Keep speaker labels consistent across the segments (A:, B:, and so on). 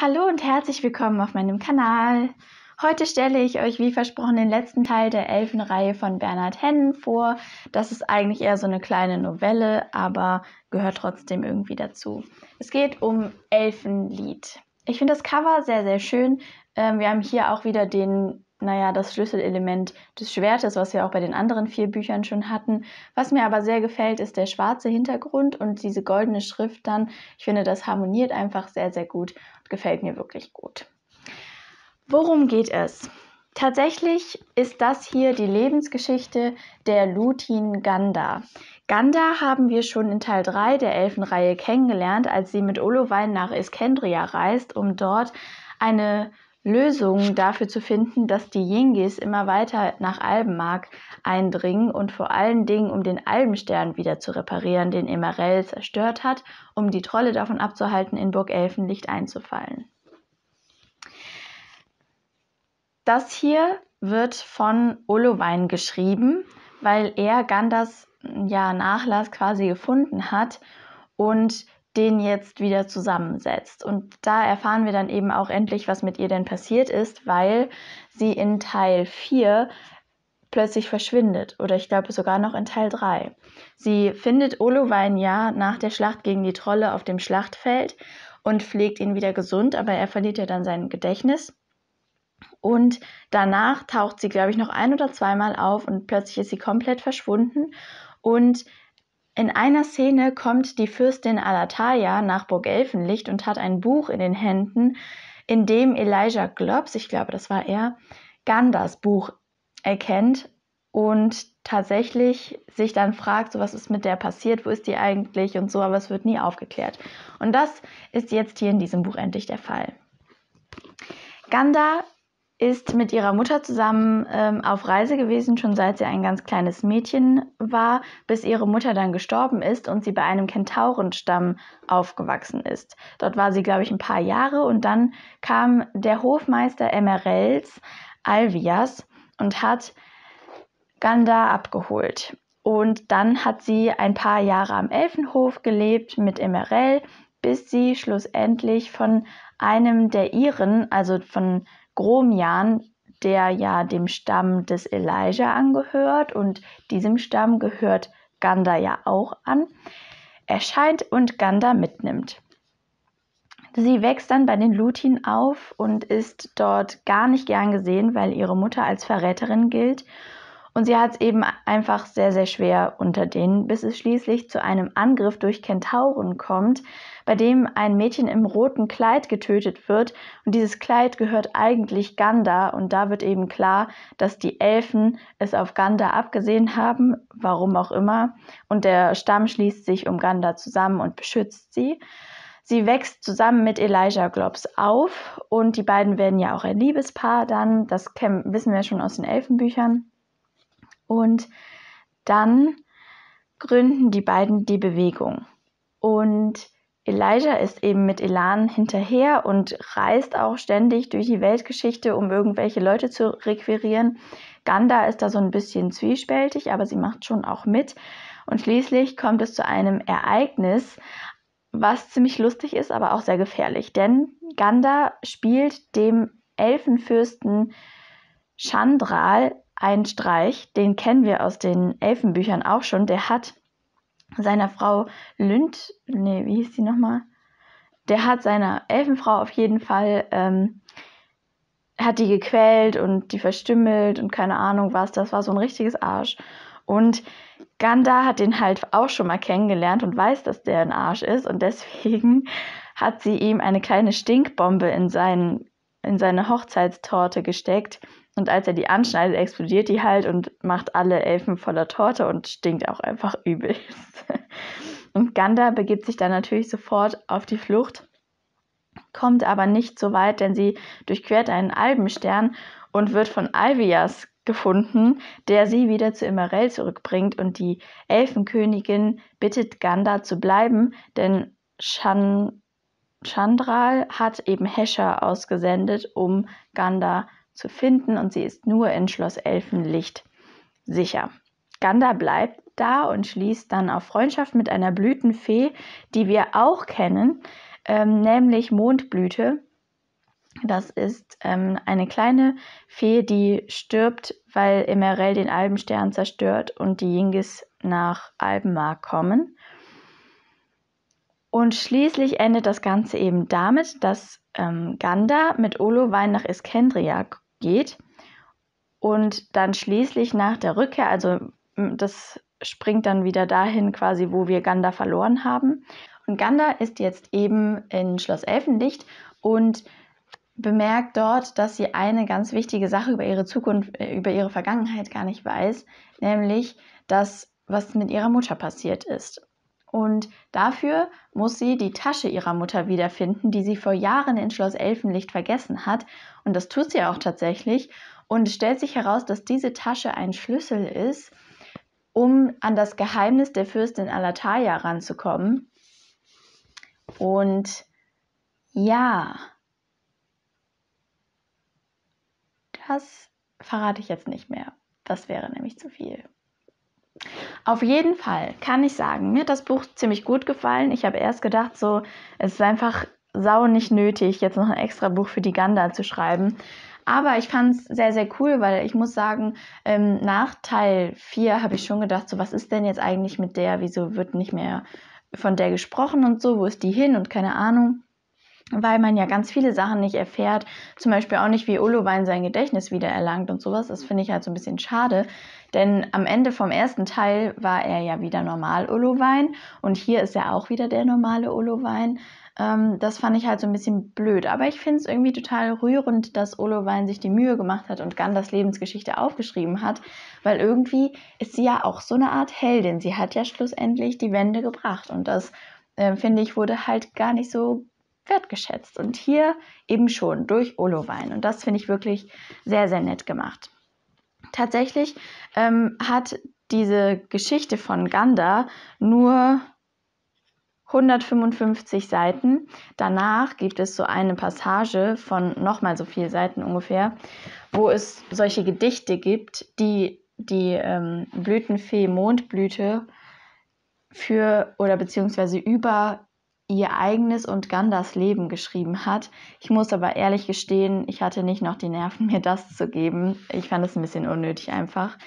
A: Hallo und herzlich willkommen auf meinem Kanal. Heute stelle ich euch wie versprochen den letzten Teil der Elfenreihe von Bernhard Hennen vor. Das ist eigentlich eher so eine kleine Novelle, aber gehört trotzdem irgendwie dazu. Es geht um Elfenlied. Ich finde das Cover sehr, sehr schön. Ähm, wir haben hier auch wieder den naja, das Schlüsselelement des Schwertes, was wir auch bei den anderen vier Büchern schon hatten. Was mir aber sehr gefällt, ist der schwarze Hintergrund und diese goldene Schrift dann. Ich finde, das harmoniert einfach sehr, sehr gut und gefällt mir wirklich gut. Worum geht es? Tatsächlich ist das hier die Lebensgeschichte der Lutin Ganda. Ganda haben wir schon in Teil 3 der Elfenreihe kennengelernt, als sie mit Olowein nach Iskendria reist, um dort eine Lösungen dafür zu finden, dass die Yingis immer weiter nach Albenmark eindringen und vor allen Dingen, um den Albenstern wieder zu reparieren, den Emerell zerstört hat, um die Trolle davon abzuhalten, in Burg Elfenlicht einzufallen. Das hier wird von Olowein geschrieben, weil er Gandas ja, Nachlass quasi gefunden hat und den jetzt wieder zusammensetzt. Und da erfahren wir dann eben auch endlich, was mit ihr denn passiert ist, weil sie in Teil 4 plötzlich verschwindet oder ich glaube sogar noch in Teil 3. Sie findet Olowein ja nach der Schlacht gegen die Trolle auf dem Schlachtfeld und pflegt ihn wieder gesund, aber er verliert ja dann sein Gedächtnis. Und danach taucht sie, glaube ich, noch ein oder zweimal auf und plötzlich ist sie komplett verschwunden und in einer Szene kommt die Fürstin Alataya nach Burg Elfenlicht und hat ein Buch in den Händen, in dem Elijah Globs, ich glaube, das war er, Gandas Buch erkennt und tatsächlich sich dann fragt, so was ist mit der passiert, wo ist die eigentlich und so, aber es wird nie aufgeklärt. Und das ist jetzt hier in diesem Buch endlich der Fall. Ganda ist mit ihrer Mutter zusammen ähm, auf Reise gewesen, schon seit sie ein ganz kleines Mädchen war, bis ihre Mutter dann gestorben ist und sie bei einem Kentaurenstamm aufgewachsen ist. Dort war sie, glaube ich, ein paar Jahre und dann kam der Hofmeister Emerels Alvias und hat Ganda abgeholt. Und dann hat sie ein paar Jahre am Elfenhof gelebt mit Emerel, bis sie schlussendlich von einem der ihren, also von Gromian, der ja dem Stamm des Elijah angehört und diesem Stamm gehört Ganda ja auch an, erscheint und Ganda mitnimmt. Sie wächst dann bei den Lutin auf und ist dort gar nicht gern gesehen, weil ihre Mutter als Verräterin gilt und sie hat es eben einfach sehr, sehr schwer unter denen, bis es schließlich zu einem Angriff durch Kentauren kommt, bei dem ein Mädchen im roten Kleid getötet wird. Und dieses Kleid gehört eigentlich Ganda. Und da wird eben klar, dass die Elfen es auf Ganda abgesehen haben, warum auch immer. Und der Stamm schließt sich um Ganda zusammen und beschützt sie. Sie wächst zusammen mit Elijah Globs auf und die beiden werden ja auch ein Liebespaar dann. Das wissen wir schon aus den Elfenbüchern. Und dann gründen die beiden die Bewegung. Und Elijah ist eben mit Elan hinterher und reist auch ständig durch die Weltgeschichte, um irgendwelche Leute zu requirieren. Ganda ist da so ein bisschen zwiespältig, aber sie macht schon auch mit. Und schließlich kommt es zu einem Ereignis, was ziemlich lustig ist, aber auch sehr gefährlich. Denn Ganda spielt dem Elfenfürsten Chandral ein Streich, den kennen wir aus den Elfenbüchern auch schon, der hat seiner Frau Lünd, nee, wie hieß die nochmal? Der hat seiner Elfenfrau auf jeden Fall, ähm, hat die gequält und die verstümmelt und keine Ahnung was, das war so ein richtiges Arsch. Und Ganda hat den halt auch schon mal kennengelernt und weiß, dass der ein Arsch ist und deswegen hat sie ihm eine kleine Stinkbombe in, seinen, in seine Hochzeitstorte gesteckt, und als er die anschneidet, explodiert die halt und macht alle Elfen voller Torte und stinkt auch einfach übelst. Und Ganda begibt sich dann natürlich sofort auf die Flucht, kommt aber nicht so weit, denn sie durchquert einen Albenstern und wird von Alvias gefunden, der sie wieder zu Immerell zurückbringt und die Elfenkönigin bittet Ganda zu bleiben, denn Chan Chandral hat eben Hescher ausgesendet, um Ganda zu zu finden und sie ist nur in Schloss Elfenlicht sicher. Ganda bleibt da und schließt dann auf Freundschaft mit einer Blütenfee, die wir auch kennen, ähm, nämlich Mondblüte. Das ist ähm, eine kleine Fee, die stirbt, weil Emerell den Albenstern zerstört und die Jingis nach Albenmark kommen. Und schließlich endet das Ganze eben damit, dass ähm, Ganda mit Olowein nach Iskendria geht. Und dann schließlich nach der Rückkehr, also das springt dann wieder dahin quasi, wo wir Ganda verloren haben. Und Ganda ist jetzt eben in Schloss Elfenlicht und bemerkt dort, dass sie eine ganz wichtige Sache über ihre Zukunft, äh, über ihre Vergangenheit gar nicht weiß, nämlich, das, was mit ihrer Mutter passiert ist. Und dafür muss sie die Tasche ihrer Mutter wiederfinden, die sie vor Jahren in Schloss Elfenlicht vergessen hat. Und das tut sie auch tatsächlich. Und stellt sich heraus, dass diese Tasche ein Schlüssel ist, um an das Geheimnis der Fürstin Alataya ranzukommen. Und ja, das verrate ich jetzt nicht mehr. Das wäre nämlich zu viel. Auf jeden Fall kann ich sagen, mir hat das Buch ziemlich gut gefallen. Ich habe erst gedacht, so, es ist einfach sau nicht nötig, jetzt noch ein extra Buch für die Ganda zu schreiben. Aber ich fand es sehr, sehr cool, weil ich muss sagen, ähm, nach Teil 4 habe ich schon gedacht, so, was ist denn jetzt eigentlich mit der? Wieso wird nicht mehr von der gesprochen und so? Wo ist die hin? Und keine Ahnung weil man ja ganz viele Sachen nicht erfährt, zum Beispiel auch nicht, wie Olowein sein Gedächtnis wiedererlangt und sowas. Das finde ich halt so ein bisschen schade, denn am Ende vom ersten Teil war er ja wieder normal Olowein und hier ist er auch wieder der normale Olowein. Ähm, das fand ich halt so ein bisschen blöd, aber ich finde es irgendwie total rührend, dass Olowein sich die Mühe gemacht hat und Gandas Lebensgeschichte aufgeschrieben hat, weil irgendwie ist sie ja auch so eine Art Heldin. Sie hat ja schlussendlich die Wende gebracht und das äh, finde ich wurde halt gar nicht so wertgeschätzt. Und hier eben schon durch Olowein. Und das finde ich wirklich sehr, sehr nett gemacht. Tatsächlich ähm, hat diese Geschichte von Ganda nur 155 Seiten. Danach gibt es so eine Passage von nochmal so vielen Seiten ungefähr, wo es solche Gedichte gibt, die die ähm, Blütenfee Mondblüte für oder beziehungsweise über ihr eigenes und Gandas Leben geschrieben hat. Ich muss aber ehrlich gestehen, ich hatte nicht noch die Nerven, mir das zu geben. Ich fand es ein bisschen unnötig einfach.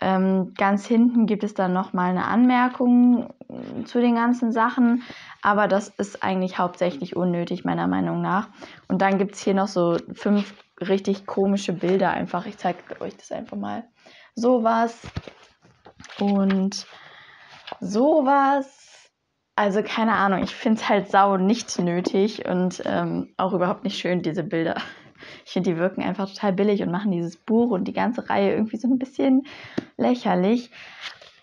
A: Ähm, ganz hinten gibt es dann nochmal eine Anmerkung äh, zu den ganzen Sachen, aber das ist eigentlich hauptsächlich unnötig, meiner Meinung nach. Und dann gibt es hier noch so fünf richtig komische Bilder einfach. Ich zeige euch das einfach mal. Sowas und sowas also keine Ahnung, ich finde es halt sau nicht nötig und ähm, auch überhaupt nicht schön, diese Bilder. Ich finde, die wirken einfach total billig und machen dieses Buch und die ganze Reihe irgendwie so ein bisschen lächerlich.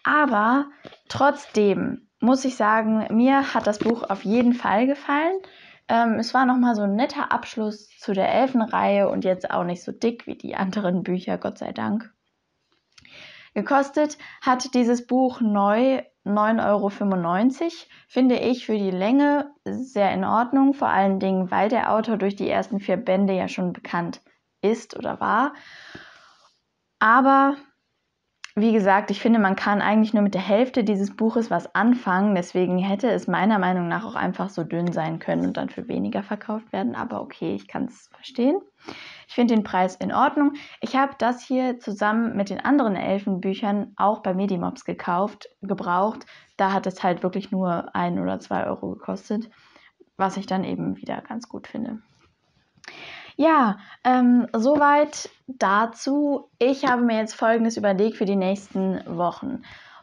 A: Aber trotzdem muss ich sagen, mir hat das Buch auf jeden Fall gefallen. Ähm, es war nochmal so ein netter Abschluss zu der Elfenreihe und jetzt auch nicht so dick wie die anderen Bücher, Gott sei Dank. Gekostet hat dieses Buch neu 9,95 Euro. Finde ich für die Länge sehr in Ordnung, vor allen Dingen, weil der Autor durch die ersten vier Bände ja schon bekannt ist oder war. Aber wie gesagt, ich finde, man kann eigentlich nur mit der Hälfte dieses Buches was anfangen. Deswegen hätte es meiner Meinung nach auch einfach so dünn sein können und dann für weniger verkauft werden. Aber okay, ich kann es verstehen. Ich finde den Preis in Ordnung. Ich habe das hier zusammen mit den anderen Elfenbüchern auch bei Medimobs gekauft, gebraucht. Da hat es halt wirklich nur ein oder zwei Euro gekostet, was ich dann eben wieder ganz gut finde. Ja, ähm, soweit dazu. Ich habe mir jetzt Folgendes überlegt für die nächsten Wochen.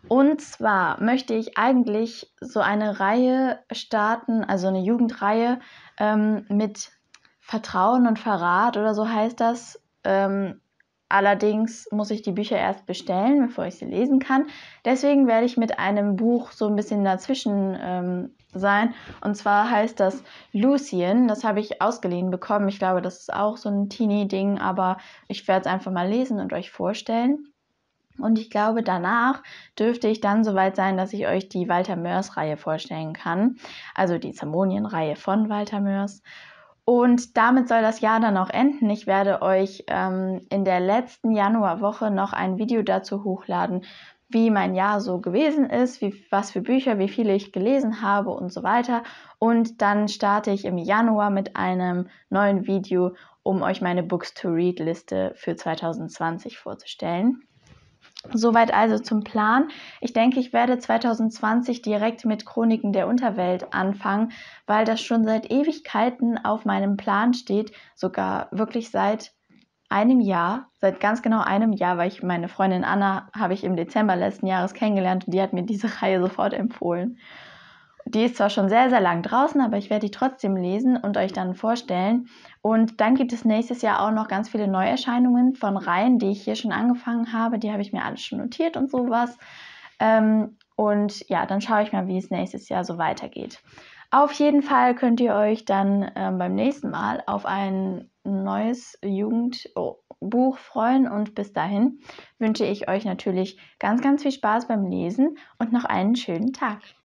A: Und zwar möchte ich eigentlich so eine Reihe starten, also eine Jugendreihe ähm, mit Vertrauen und Verrat oder so heißt das. Ähm, Allerdings muss ich die Bücher erst bestellen, bevor ich sie lesen kann. Deswegen werde ich mit einem Buch so ein bisschen dazwischen ähm, sein. Und zwar heißt das Lucien. Das habe ich ausgeliehen bekommen. Ich glaube, das ist auch so ein Teenie-Ding, aber ich werde es einfach mal lesen und euch vorstellen. Und ich glaube, danach dürfte ich dann soweit sein, dass ich euch die Walter Mörs-Reihe vorstellen kann. Also die Zamonien-Reihe von Walter Mörs. Und damit soll das Jahr dann auch enden. Ich werde euch ähm, in der letzten Januarwoche noch ein Video dazu hochladen, wie mein Jahr so gewesen ist, wie, was für Bücher, wie viele ich gelesen habe und so weiter. Und dann starte ich im Januar mit einem neuen Video, um euch meine Books to Read Liste für 2020 vorzustellen. Soweit also zum Plan. Ich denke, ich werde 2020 direkt mit Chroniken der Unterwelt anfangen, weil das schon seit Ewigkeiten auf meinem Plan steht, sogar wirklich seit einem Jahr, seit ganz genau einem Jahr, weil ich meine Freundin Anna habe ich im Dezember letzten Jahres kennengelernt und die hat mir diese Reihe sofort empfohlen. Die ist zwar schon sehr, sehr lang draußen, aber ich werde die trotzdem lesen und euch dann vorstellen. Und dann gibt es nächstes Jahr auch noch ganz viele Neuerscheinungen von Reihen, die ich hier schon angefangen habe. Die habe ich mir alles schon notiert und sowas. Ähm, und ja, dann schaue ich mal, wie es nächstes Jahr so weitergeht. Auf jeden Fall könnt ihr euch dann ähm, beim nächsten Mal auf ein neues Jugendbuch freuen. Und bis dahin wünsche ich euch natürlich ganz, ganz viel Spaß beim Lesen und noch einen schönen Tag.